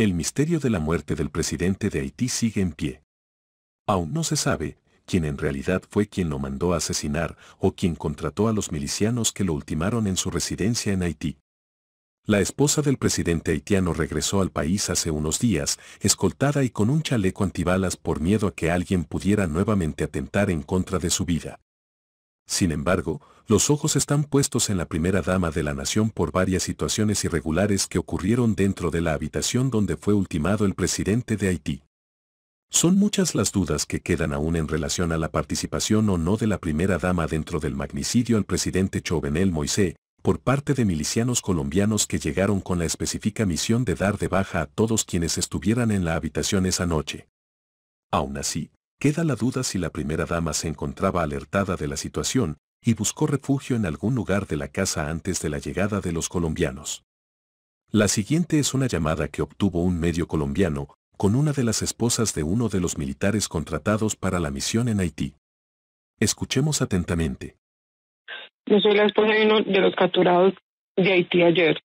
El misterio de la muerte del presidente de Haití sigue en pie. Aún no se sabe quién en realidad fue quien lo mandó a asesinar o quien contrató a los milicianos que lo ultimaron en su residencia en Haití. La esposa del presidente haitiano regresó al país hace unos días, escoltada y con un chaleco antibalas por miedo a que alguien pudiera nuevamente atentar en contra de su vida. Sin embargo, los ojos están puestos en la primera dama de la nación por varias situaciones irregulares que ocurrieron dentro de la habitación donde fue ultimado el presidente de Haití. Son muchas las dudas que quedan aún en relación a la participación o no de la primera dama dentro del magnicidio al presidente Chauvenel Moisés, por parte de milicianos colombianos que llegaron con la específica misión de dar de baja a todos quienes estuvieran en la habitación esa noche. Aún así, queda la duda si la primera dama se encontraba alertada de la situación y buscó refugio en algún lugar de la casa antes de la llegada de los colombianos. La siguiente es una llamada que obtuvo un medio colombiano con una de las esposas de uno de los militares contratados para la misión en Haití. Escuchemos atentamente. Yo soy la esposa de uno de los capturados de Haití ayer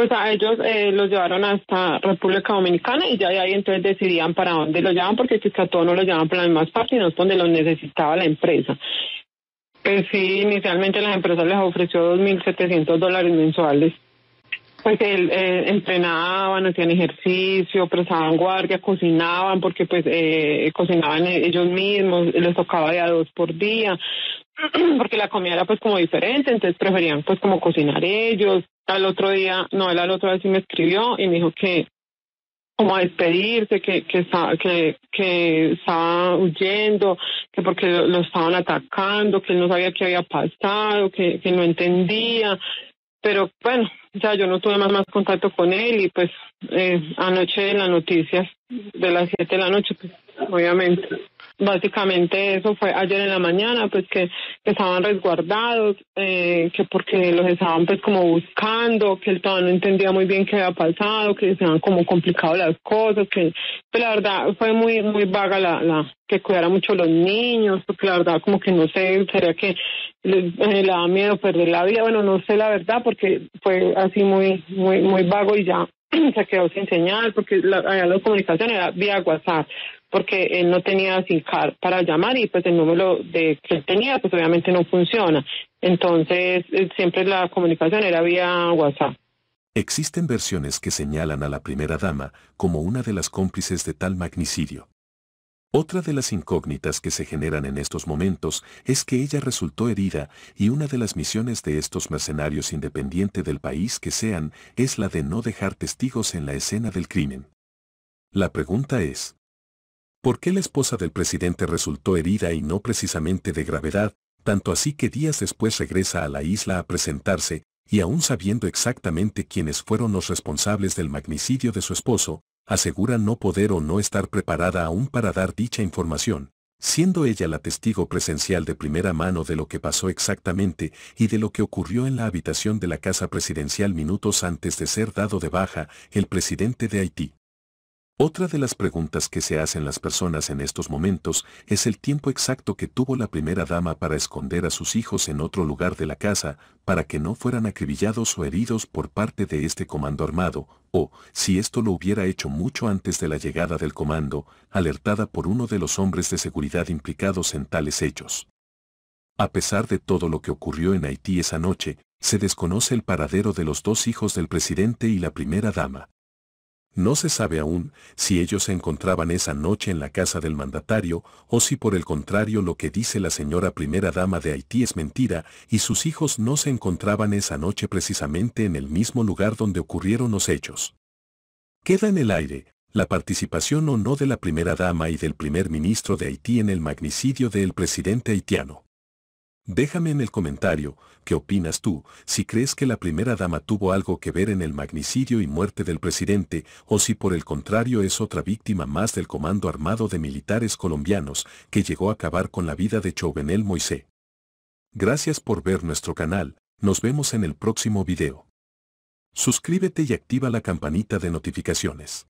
pues a ellos eh, los llevaron hasta República Dominicana y ya de ahí entonces decidían para dónde los llevaban, porque es pues que todos no los llevaban para las más partes, es donde los necesitaba la empresa. Pues sí, inicialmente las empresas les ofreció 2.700 dólares mensuales. Pues él eh, entrenaban, hacían ejercicio, prestaban guardia, cocinaban, porque pues eh, cocinaban ellos mismos, les tocaba ya dos por día, porque la comida era pues como diferente, entonces preferían pues como cocinar ellos, al otro día, no, él al otro día sí me escribió y me dijo que como a despedirse, que, que, estaba, que, que estaba huyendo, que porque lo, estaban atacando, que él no sabía qué había pasado, que, que no entendía. Pero bueno, ya yo no tuve más, más contacto con él y pues eh, anoche en las noticias de las siete de la noche pues, obviamente. Básicamente eso fue ayer en la mañana, pues que estaban resguardados, eh, que porque los estaban pues como buscando, que él todavía no entendía muy bien qué había pasado, que estaban como complicado las cosas, que pues, la verdad fue muy muy vaga la, la que cuidara mucho los niños, porque la verdad como que no sé, sería que eh, le, le da miedo perder la vida, bueno no sé la verdad porque fue así muy muy muy vago y ya se quedó sin señal porque la, la comunicación era vía WhatsApp porque él no tenía para llamar y pues el número de que él tenía pues obviamente no funciona. Entonces eh, siempre la comunicación era vía WhatsApp. Existen versiones que señalan a la primera dama como una de las cómplices de tal magnicidio. Otra de las incógnitas que se generan en estos momentos es que ella resultó herida y una de las misiones de estos mercenarios independiente del país que sean es la de no dejar testigos en la escena del crimen. La pregunta es, ¿Por qué la esposa del presidente resultó herida y no precisamente de gravedad, tanto así que días después regresa a la isla a presentarse, y aún sabiendo exactamente quiénes fueron los responsables del magnicidio de su esposo, asegura no poder o no estar preparada aún para dar dicha información, siendo ella la testigo presencial de primera mano de lo que pasó exactamente y de lo que ocurrió en la habitación de la casa presidencial minutos antes de ser dado de baja el presidente de Haití. Otra de las preguntas que se hacen las personas en estos momentos es el tiempo exacto que tuvo la primera dama para esconder a sus hijos en otro lugar de la casa para que no fueran acribillados o heridos por parte de este comando armado, o, si esto lo hubiera hecho mucho antes de la llegada del comando, alertada por uno de los hombres de seguridad implicados en tales hechos. A pesar de todo lo que ocurrió en Haití esa noche, se desconoce el paradero de los dos hijos del presidente y la primera dama. No se sabe aún si ellos se encontraban esa noche en la casa del mandatario o si por el contrario lo que dice la señora primera dama de Haití es mentira y sus hijos no se encontraban esa noche precisamente en el mismo lugar donde ocurrieron los hechos. Queda en el aire la participación o no de la primera dama y del primer ministro de Haití en el magnicidio del presidente haitiano. Déjame en el comentario, ¿qué opinas tú, si crees que la primera dama tuvo algo que ver en el magnicidio y muerte del presidente, o si por el contrario es otra víctima más del comando armado de militares colombianos que llegó a acabar con la vida de Chauvenel Moisés? Gracias por ver nuestro canal, nos vemos en el próximo video. Suscríbete y activa la campanita de notificaciones.